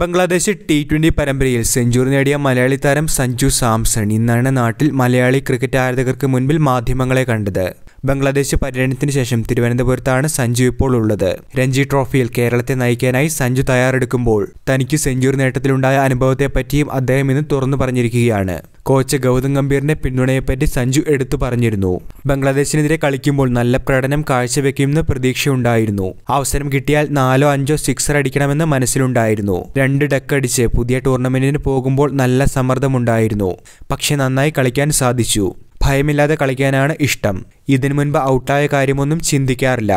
Bangladesh T twenty പരമ്പരയിൽ century നേടിയ മലയാളി താരം സഞ്ജു സാംസൺ ഇന്നാണ് നാട്ടിൽ മലയാളി ക്രിക്കറ്റ് ആരാധകർക്ക് മുൻപിൽ മാധ്യമങ്ങളെ കണ്ടത് ബംഗ്ലാദേശ് പര്യടനത്തിന് ശേഷം തിരുവനന്തപുരത്താണ് സഞ്ജു ഇപ്പോൾ ഉള്ളത് രഞ്ജി ട്രോഫിയിൽ കേരളത്തെ നയിക്കാനായി സഞ്ജു തയ്യാറെടുക്കുമ്പോൾ തനിക്ക് സെഞ്ചുറി നേട്ടത്തിലുണ്ടായ അനുഭവത്തെപ്പറ്റിയും അദ്ദേഹം ഇന്ന് തുറന്നു പറഞ്ഞിരിക്കുകയാണ് കോച്ച് ഗൗതം ഗംഭീറിന്റെ പിന്തുണയെപ്പറ്റി സഞ്ജു എടുത്തു പറഞ്ഞിരുന്നു ബംഗ്ലാദേശിനെതിരെ കളിക്കുമ്പോൾ നല്ല പ്രകടനം കാഴ്ചവെക്കുമെന്ന് പ്രതീക്ഷയുണ്ടായിരുന്നു അവസരം കിട്ടിയാൽ നാലോ അഞ്ചോ സിക്സർ അടിക്കണമെന്ന് മനസ്സിലുണ്ടായിരുന്നു രണ്ട് ഡക്കടിച്ച് പുതിയ ടൂർണമെന്റിന് പോകുമ്പോൾ നല്ല സമ്മർദ്ദമുണ്ടായിരുന്നു പക്ഷെ നന്നായി കളിക്കാൻ സാധിച്ചു ഭയമില്ലാതെ കളിക്കാനാണ് ഇഷ്ടം ഇതിനു മുൻപ് ഔട്ടായ കാര്യമൊന്നും ചിന്തിക്കാറില്ല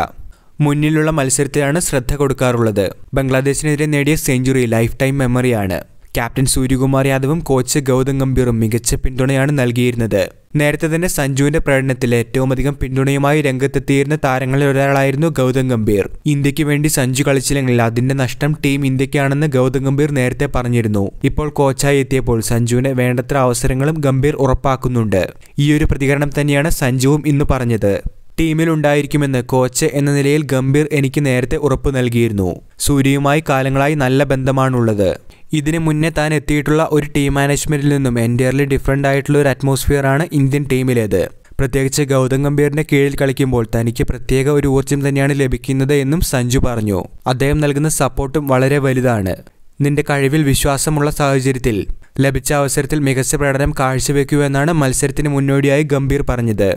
മുന്നിലുള്ള മത്സരത്തിലാണ് ശ്രദ്ധ കൊടുക്കാറുള്ളത് ബംഗ്ലാദേശിനെതിരെ നേടിയ സെഞ്ചുറി ലൈഫ് ടൈം മെമ്മറിയാണ് ക്യാപ്റ്റൻ സൂര്യകുമാർ യാദവും കോച്ച് ഗൗതം ഗംഭീറും മികച്ച പിന്തുണയാണ് നൽകിയിരുന്നത് നേരത്തെ തന്നെ സഞ്ജുവിന്റെ പ്രകടനത്തിൽ അധികം പിന്തുണയുമായി രംഗത്തെത്തിയിരുന്ന താരങ്ങളിൽ ഒരാളായിരുന്നു ഗൗതം ഗംഭീർ ഇന്ത്യക്ക് വേണ്ടി സഞ്ജു കളിച്ചില്ലെങ്കിൽ അതിന്റെ നഷ്ടം ടീം ഇന്ത്യക്കാണെന്ന് ഗൗതം ഗംഭീർ നേരത്തെ പറഞ്ഞിരുന്നു ഇപ്പോൾ കോച്ചായി എത്തിയപ്പോൾ സഞ്ജുവിന് വേണ്ടത്ര അവസരങ്ങളും ഗംഭീർ ഉറപ്പാക്കുന്നുണ്ട് ഈയൊരു പ്രതികരണം തന്നെയാണ് സഞ്ജുവും ഇന്ന് പറഞ്ഞത് ഉണ്ടായിരിക്കുമെന്ന് കോച്ച് എന്ന നിലയിൽ ഗംഭീർ എനിക്ക് നേരത്തെ ഉറപ്പ് നൽകിയിരുന്നു സൂര്യയുമായി കാലങ്ങളായി നല്ല ബന്ധമാണുള്ളത് ഇതിന് മുന്നേ താൻ എത്തിയിട്ടുള്ള ഒരു ടീം മാനേജ്മെന്റിൽ നിന്നും എൻറ്റയർലി ഡിഫറെൻ്റ് ആയിട്ടുള്ള ഒരു അറ്റ്മോസ്ഫിയർ ആണ് ഇന്ത്യൻ ടീമിലേത് പ്രത്യേകിച്ച് ഗൗതം ഗംഭീറിന്റെ കീഴിൽ കളിക്കുമ്പോൾ തനിക്ക് പ്രത്യേക ഒരു ഊർജ്ജം തന്നെയാണ് ലഭിക്കുന്നത് എന്നും സഞ്ജു പറഞ്ഞു അദ്ദേഹം നൽകുന്ന സപ്പോർട്ടും വളരെ വലുതാണ് നിന്റെ കഴിവിൽ വിശ്വാസമുള്ള സാഹചര്യത്തിൽ ലഭിച്ച അവസരത്തിൽ മികച്ച പ്രകടനം കാഴ്ചവെക്കൂ എന്നാണ് മത്സരത്തിന് മുന്നോടിയായി ഗംഭീർ പറഞ്ഞത്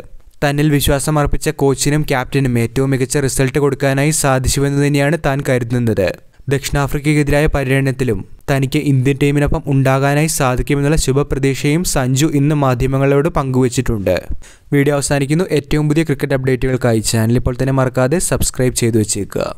തന്നിൽ വിശ്വാസം അർപ്പിച്ച കോച്ചിനും ക്യാപ്റ്റനും ഏറ്റവും മികച്ച റിസൾട്ട് കൊടുക്കാനായി സാധിച്ചുവെന്ന് തന്നെയാണ് താൻ കരുതുന്നത് ദക്ഷിണാഫ്രിക്കയ്ക്കെതിരായ പര്യടനത്തിലും തനിക്ക് ഇന്ത്യൻ ടീമിനൊപ്പം ഉണ്ടാകാനായി സാധിക്കുമെന്നുള്ള ശുഭപ്രതീക്ഷയും സഞ്ജു ഇന്ന് മാധ്യമങ്ങളോട് പങ്കുവച്ചിട്ടുണ്ട് വീഡിയോ അവസാനിക്കുന്നു ഏറ്റവും പുതിയ ക്രിക്കറ്റ് അപ്ഡേറ്റുകൾക്കായി ചാനൽ ഇപ്പോൾ തന്നെ മറക്കാതെ സബ്സ്ക്രൈബ് ചെയ്തു വെച്ചേക്കുക